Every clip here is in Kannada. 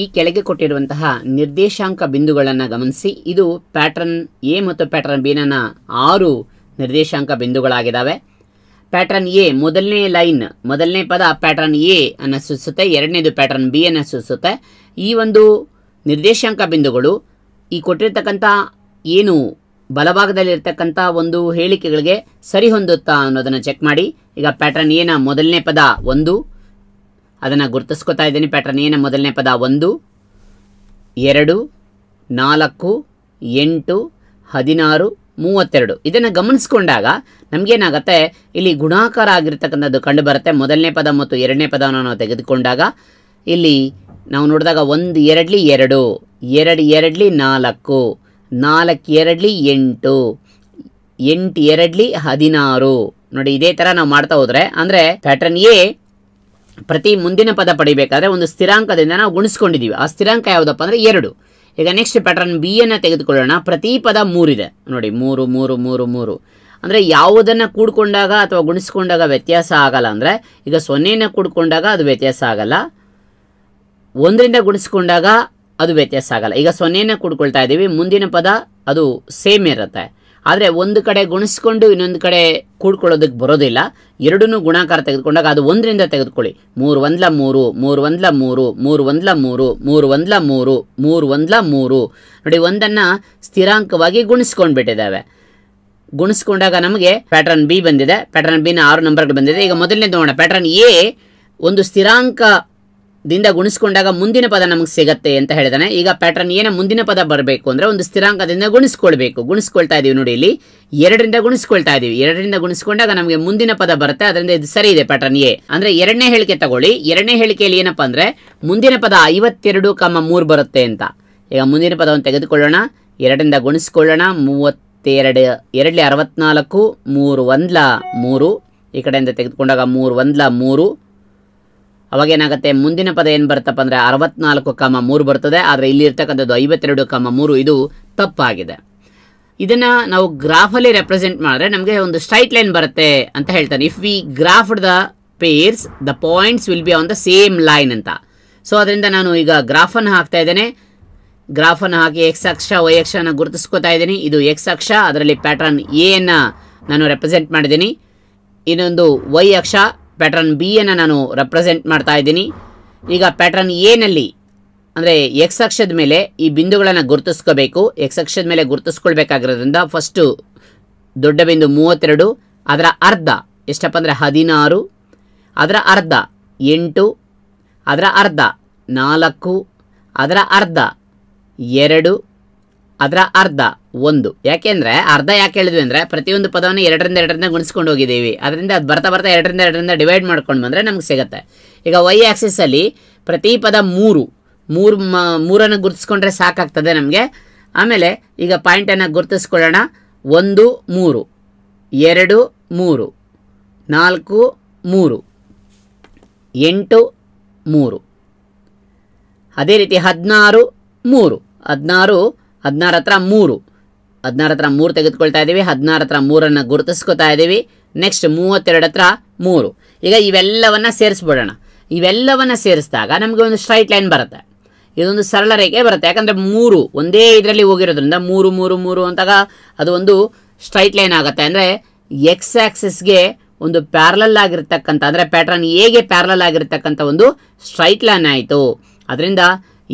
ಈ ಕೆಳಗೆ ಕೊಟ್ಟಿರುವಂತಹ ನಿರ್ದೇಶಾಂಕ ಬಿಂದುಗಳನ್ನು ಗಮನಿಸಿ ಇದು ಪ್ಯಾಟ್ರನ್ ಎ ಮತ್ತು ಬಿ ನನ್ನ ಆರು ನಿರ್ದೇಶಾಂಕ ಬಿಂದುಗಳಾಗಿದ್ದಾವೆ ಪ್ಯಾಟರ್ನ್ ಎ ಮೊದಲನೇ ಲೈನ್ ಮೊದಲನೇ ಪದ ಪ್ಯಾಟರ್ನ್ ಎ ಅನ್ನು ಸೂಚಿಸುತ್ತೆ ಎರಡನೇದು ಪ್ಯಾಟರ್ನ್ ಬಿ ಅನ್ನು ಸೂಚಿಸುತ್ತೆ ಈ ಒಂದು ನಿರ್ದೇಶಾಂಕ ಬಿಂದುಗಳು ಈ ಕೊಟ್ಟಿರ್ತಕ್ಕಂಥ ಏನು ಬಲಭಾಗದಲ್ಲಿರ್ತಕ್ಕಂಥ ಒಂದು ಹೇಳಿಕೆಗಳಿಗೆ ಸರಿಹೊಂದುತ್ತಾ ಅನ್ನೋದನ್ನು ಚೆಕ್ ಮಾಡಿ ಈಗ ಪ್ಯಾಟರ್ನ್ ಎನ ಮೊದಲನೇ ಪದ ಒಂದು ಅದನ್ನು ಗುರ್ತಿಸ್ಕೊತಾ ಇದ್ದೀನಿ ಪ್ಯಾಟ್ರನ್ ಏನು ಮೊದಲನೇ ಪದ ಒಂದು ಎರಡು ನಾಲ್ಕು ಎಂಟು ಹದಿನಾರು ಮೂವತ್ತೆರಡು ಇದನ್ನು ಗಮನಿಸ್ಕೊಂಡಾಗ ನಮಗೇನಾಗತ್ತೆ ಇಲ್ಲಿ ಗುಣಾಕಾರ ಆಗಿರ್ತಕ್ಕಂಥದ್ದು ಕಂಡು ಬರುತ್ತೆ ಮೊದಲನೇ ಪದ ಮತ್ತು ಎರಡನೇ ಪದವನ್ನು ನಾವು ತೆಗೆದುಕೊಂಡಾಗ ಇಲ್ಲಿ ನಾವು ನೋಡಿದಾಗ ಒಂದು ಎರಡಲಿ ಎರಡು ಎರಡು ಎರಡ್ಲಿ ನಾಲ್ಕು ನಾಲ್ಕು ಎರಡಲಿ ಎಂಟು ಎಂಟು ಎರಡಲಿ ಹದಿನಾರು ನೋಡಿ ಇದೇ ಥರ ನಾವು ಮಾಡ್ತಾ ಹೋದರೆ ಅಂದರೆ ಪ್ಯಾಟ್ರನ್ ಎ ಪ್ರತಿ ಮುಂದಿನ ಪದ ಪಡಿಬೇಕಾದ್ರೆ ಒಂದು ಸ್ಥಿರಾಂಕದಿಂದ ನಾವು ಗುಣಿಸ್ಕೊಂಡಿದ್ದೀವಿ ಆ ಸ್ಥಿರಾಂಕ ಯಾವುದಪ್ಪ ಅಂದರೆ ಎರಡು ಈಗ ನೆಕ್ಸ್ಟ್ ಪ್ಯಾಟರ್ನ್ ಬಿ ಅನ್ನು ತೆಗೆದುಕೊಳ್ಳೋಣ ಪ್ರತಿ ಪದ ಮೂರಿದೆ ನೋಡಿ ಮೂರು ಮೂರು ಮೂರು ಮೂರು ಅಂದರೆ ಯಾವುದನ್ನು ಕೂಡ್ಕೊಂಡಾಗ ಅಥವಾ ಗುಣಿಸ್ಕೊಂಡಾಗ ವ್ಯತ್ಯಾಸ ಆಗಲ್ಲ ಅಂದರೆ ಈಗ ಸೊನ್ನೆಯನ್ನು ಕೂಡ್ಕೊಂಡಾಗ ಅದು ವ್ಯತ್ಯಾಸ ಆಗಲ್ಲ ಒಂದರಿಂದ ಗುಣಿಸ್ಕೊಂಡಾಗ ಅದು ವ್ಯತ್ಯಾಸ ಆಗಲ್ಲ ಈಗ ಸೊನ್ನೆಯನ್ನು ಕೂಡ್ಕೊಳ್ತಾ ಇದ್ದೀವಿ ಮುಂದಿನ ಪದ ಅದು ಸೇಮ್ ಇರುತ್ತೆ ಆದರೆ ಒಂದು ಕಡೆ ಗುಣಿಸ್ಕೊಂಡು ಇನ್ನೊಂದು ಕಡೆ ಕೂಡ್ಕೊಳ್ಳೋದಕ್ಕೆ ಬರೋದಿಲ್ಲ ಎರಡನ್ನೂ ಗುಣಾಕಾರ ತೆಗೆದುಕೊಂಡಾಗ ಅದು ಒಂದರಿಂದ ತೆಗೆದುಕೊಳ್ಳಿ ಮೂರು ಒಂದ್ಲ ಮೂರು ಮೂರು ಒಂದ್ಲ ಮೂರು ಮೂರು ಒಂದ್ಲ ಮೂರು ಮೂರು ಒಂದ್ಲ ಮೂರು ಮೂರು ಒಂದ್ಲ ಮೂರು ನೋಡಿ ಒಂದನ್ನು ಸ್ಥಿರಾಂಕವಾಗಿ ಗುಣಿಸ್ಕೊಂಡು ಬಿಟ್ಟಿದ್ದಾವೆ ಗುಣಿಸ್ಕೊಂಡಾಗ ನಮಗೆ ಪ್ಯಾಟರ್ನ್ ಬಿ ಬಂದಿದೆ ಪ್ಯಾಟರ್ನ್ ಬಿನ ಆರು ನಂಬರ್ಗಳು ಬಂದಿದೆ ಈಗ ಮೊದಲನೇ ನೋಡೋಣ ಪ್ಯಾಟರ್ನ್ ಎ ಒಂದು ಸ್ಥಿರಾಂಕ ದಿಂದ ಗುಣಿಸ್ಕೊಂಡಾಗ ಮುಂದಿನ ಪದ ನಮಗೆ ಸಿಗತ್ತೆ ಅಂತ ಹೇಳಿದಾನೆ ಈಗ ಪ್ಯಾಟರ್ನ್ ಏನ ಮುಂದಿನ ಪದ ಬರಬೇಕು ಅಂದ್ರೆ ಒಂದು ಸ್ಥಿರಾಂಕದಿಂದ ಗುಣಿಸ್ಕೊಳ್ಬೇಕು ಗುಣಿಸ್ಕೊಳ್ತಾ ಇದೀವಿ ನೋಡಿ ಇಲ್ಲಿ ಎರಡರಿಂದ ಗುಣಿಸ್ಕೊಳ್ತಾ ಇದೀವಿ ಎರಡರಿಂದ ಗುಣಿಸ್ಕೊಂಡಾಗ ನಮಗೆ ಮುಂದಿನ ಪದ ಬರುತ್ತೆ ಅದರಿಂದ ಇದು ಸರಿ ಇದೆ ಪ್ಯಾಟರ್ನ್ ಎ ಅಂದ್ರೆ ಎರಡನೇ ಹೇಳಿಕೆ ತಗೊಳ್ಳಿ ಎರಡನೇ ಹೇಳಿಕೆಯಲ್ಲಿ ಏನಪ್ಪಾ ಅಂದ್ರೆ ಮುಂದಿನ ಪದ ಐವತ್ತೆರಡು ಕಮ್ಮ ಮೂರು ಬರುತ್ತೆ ಅಂತ ಈಗ ಮುಂದಿನ ಪದವನ್ನು ತೆಗೆದುಕೊಳ್ಳೋಣ ಎರಡರಿಂದ ಗುಣಿಸ್ಕೊಳ್ಳೋಣ ಮೂವತ್ತೆರಡು ಎರಡ್ಲಿ ಅರವತ್ನಾಲ್ಕು ಮೂರು ಒಂದ್ಲ ಮೂರು ಈ ಕಡೆಯಿಂದ ತೆಗೆದುಕೊಂಡಾಗ ಮೂರು ಒಂದ್ಲ ಮೂರು ಅವಾಗ ಏನಾಗುತ್ತೆ ಮುಂದಿನ ಪದ ಏನು ಬರುತ್ತಪ್ಪ ಅಂದರೆ ಅರವತ್ನಾಲ್ಕು ಕಾಮ ಮೂರು ಬರ್ತದೆ ಆದರೆ ಇಲ್ಲಿ ಇರ್ತಕ್ಕಂಥದ್ದು ಐವತ್ತೆರಡು ಕಾಮ ಮೂರು ಇದು ತಪ್ಪಾಗಿದೆ ಇದನ್ನು ನಾವು ಗ್ರಾಫಲ್ಲಿ ರೆಪ್ರೆಸೆಂಟ್ ಮಾಡಿದ್ರೆ ನಮಗೆ ಒಂದು ಸ್ಟ್ರೈಟ್ ಲೈನ್ ಬರುತ್ತೆ ಅಂತ ಹೇಳ್ತಾರೆ if we graph the pairs the points will be on the same line ಅಂತ ಸೊ ಅದರಿಂದ ನಾನು ಈಗ ಗ್ರಾಫನ್ನು ಹಾಕ್ತಾ ಇದ್ದೇನೆ ಗ್ರಾಫನ್ನು ಹಾಕಿ ಎಕ್ಸ್ ಅಕ್ಷ ವೈ ಅಕ್ಷನ ಗುರುತಿಸ್ಕೋತಾ ಇದ್ದೀನಿ ಇದು ಎಕ್ಸ್ ಅಕ್ಷ ಅದರಲ್ಲಿ ಪ್ಯಾಟರ್ನ್ ಎ ನಾನು ರೆಪ್ರೆಸೆಂಟ್ ಮಾಡಿದ್ದೀನಿ ಇನ್ನೊಂದು ವೈ ಅಕ್ಷ ಪ್ಯಾಟ್ರನ್ ಬಿಯನ್ನು ನಾನು ರೆಪ್ರೆಸೆಂಟ್ ಮಾಡ್ತಾ ಇದ್ದೀನಿ ಈಗ ಪ್ಯಾಟ್ರನ್ ಎನಲ್ಲಿ ಅಂದರೆ ಎಕ್ಸ್ ಅಕ್ಷದ ಮೇಲೆ ಈ ಬಿಂದುಗಳನ್ನು ಗುರುತಿಸ್ಕೋಬೇಕು ಎಕ್ಸ್ ಅಕ್ಷದ ಮೇಲೆ ಗುರುತಿಸ್ಕೊಳ್ಬೇಕಾಗಿರೋದ್ರಿಂದ ಫಸ್ಟು ದೊಡ್ಡ ಬಿಂದು ಮೂವತ್ತೆರಡು ಅದರ ಅರ್ಧ ಎಷ್ಟಪ್ಪ ಅಂದರೆ ಹದಿನಾರು ಅದರ ಅರ್ಧ ಎಂಟು ಅದರ ಅರ್ಧ ನಾಲ್ಕು ಅದರ ಅರ್ಧ ಎರಡು ಅದರ ಅರ್ಧ ಒಂದು ಯಾಕೆಂದ್ರೆ ಅರ್ಧ ಯಾಕೆ ಹೇಳಿದ್ವಿ ಅಂದ್ರೆ ಪ್ರತಿಯೊಂದು ಪದವನ್ನು ಎರಡರಿಂದ ಎರಡರಿಂದ ಗುಣಿಸ್ಕೊಂಡು ಹೋಗಿದ್ದೀವಿ ಅದರಿಂದ ಅದು ಬರ್ತಾ ಬರ್ತಾ ಎರಡರಿಂದ ಎರಡರಿಂದ ಡಿವೈಡ್ ಮಾಡ್ಕೊಂಡು ಬಂದರೆ ನಮ್ಗೆ ಸಿಗುತ್ತೆ ಈಗ ವೈ ಅಲ್ಲಿ ಪ್ರತಿ ಪದ ಮೂರು ಮೂರು ಮೂರನ್ನು ಗುರುತಿಸ್ಕೊಂಡ್ರೆ ಸಾಕಾಗ್ತದೆ ನಮಗೆ ಆಮೇಲೆ ಈಗ ಪಾಯಿಂಟನ್ನು ಗುರುತಿಸ್ಕೊಳ್ಳೋಣ ಒಂದು ಮೂರು ಎರಡು ಮೂರು ನಾಲ್ಕು ಮೂರು ಎಂಟು ಮೂರು ಅದೇ ರೀತಿ ಹದಿನಾರು ಮೂರು ಹದಿನಾರು ಹದಿನಾರು ಹತ್ರ ಮೂರು ಹದಿನಾರು ಹತ್ರ ಮೂರು ತೆಗೆದುಕೊಳ್ತಾ ಇದ್ದೀವಿ ಹದಿನಾರು ಹತ್ರ ಮೂರನ್ನು ಗುರುತಿಸ್ಕೊತಾ ಇದ್ದೀವಿ ನೆಕ್ಸ್ಟ್ ಮೂವತ್ತೆರಡು ಹತ್ರ ಮೂರು ಈಗ ಇವೆಲ್ಲವನ್ನು ಸೇರಿಸ್ಬಿಡೋಣ ಇವೆಲ್ಲವನ್ನು ಸೇರಿಸಿದಾಗ ನಮಗೆ ಒಂದು ಸ್ಟ್ರೈಟ್ ಲೈನ್ ಬರುತ್ತೆ ಇದೊಂದು ಸರಳ ರೇಖೆ ಬರುತ್ತೆ ಯಾಕಂದರೆ ಮೂರು ಒಂದೇ ಇದರಲ್ಲಿ ಹೋಗಿರೋದ್ರಿಂದ ಮೂರು ಮೂರು ಮೂರು ಅಂತಾಗ ಅದು ಒಂದು ಸ್ಟ್ರೈಟ್ ಲೈನ್ ಆಗುತ್ತೆ ಅಂದರೆ ಎಕ್ಸ್ ಆ್ಯಕ್ಸಿಸ್ಗೆ ಒಂದು ಪ್ಯಾರಲಲ್ ಆಗಿರ್ತಕ್ಕಂಥ ಅಂದರೆ ಪ್ಯಾಟ್ರನ್ ಹೇಗೆ ಪ್ಯಾರಲಲ್ ಆಗಿರ್ತಕ್ಕಂಥ ಒಂದು ಸ್ಟ್ರೈಟ್ ಲೈನ್ ಆಯಿತು ಅದರಿಂದ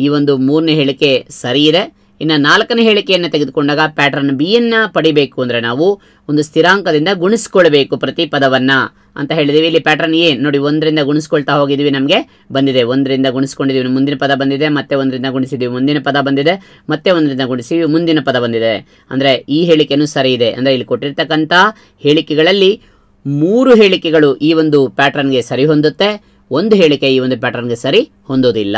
ಈ ಒಂದು ಮೂರನೇ ಹೇಳಿಕೆ ಸರಿ ಇದೆ ಇನ್ನು ನಾಲ್ಕನೇ ಹೇಳಿಕೆಯನ್ನು ತೆಗೆದುಕೊಂಡಾಗ ಪ್ಯಾಟರ್ನ್ ಬಿಯನ್ನು ಪಡಿಬೇಕು ಅಂದರೆ ನಾವು ಒಂದು ಸ್ಥಿರಾಂಕದಿಂದ ಗುಣಿಸ್ಕೊಳ್ಬೇಕು ಪ್ರತಿ ಪದವನ್ನು ಅಂತ ಹೇಳಿದ್ದೀವಿ ಇಲ್ಲಿ ಪ್ಯಾಟರ್ನ್ ಎ ನೋಡಿ ಒಂದರಿಂದ ಗುಣಿಸ್ಕೊಳ್ತಾ ಹೋಗಿದ್ದೀವಿ ನಮಗೆ ಬಂದಿದೆ ಒಂದರಿಂದ ಗುಣಿಸ್ಕೊಂಡಿದ್ದೀವಿ ಮುಂದಿನ ಪದ ಬಂದಿದೆ ಮತ್ತೆ ಒಂದರಿಂದ ಗುಣಿಸಿದ್ದೀವಿ ಮುಂದಿನ ಪದ ಬಂದಿದೆ ಮತ್ತೆ ಒಂದರಿಂದ ಗುಣಿಸಿದ್ದೀವಿ ಮುಂದಿನ ಪದ ಬಂದಿದೆ ಅಂದರೆ ಈ ಹೇಳಿಕೆಯೂ ಸರಿ ಇದೆ ಅಂದರೆ ಇಲ್ಲಿ ಕೊಟ್ಟಿರ್ತಕ್ಕಂಥ ಹೇಳಿಕೆಗಳಲ್ಲಿ ಮೂರು ಹೇಳಿಕೆಗಳು ಈ ಒಂದು ಪ್ಯಾಟ್ರನ್ಗೆ ಸರಿ ಹೊಂದುತ್ತೆ ಒಂದು ಹೇಳಿಕೆ ಈ ಒಂದು ಪ್ಯಾಟ್ರನ್ಗೆ ಸರಿ ಹೊಂದೋದಿಲ್ಲ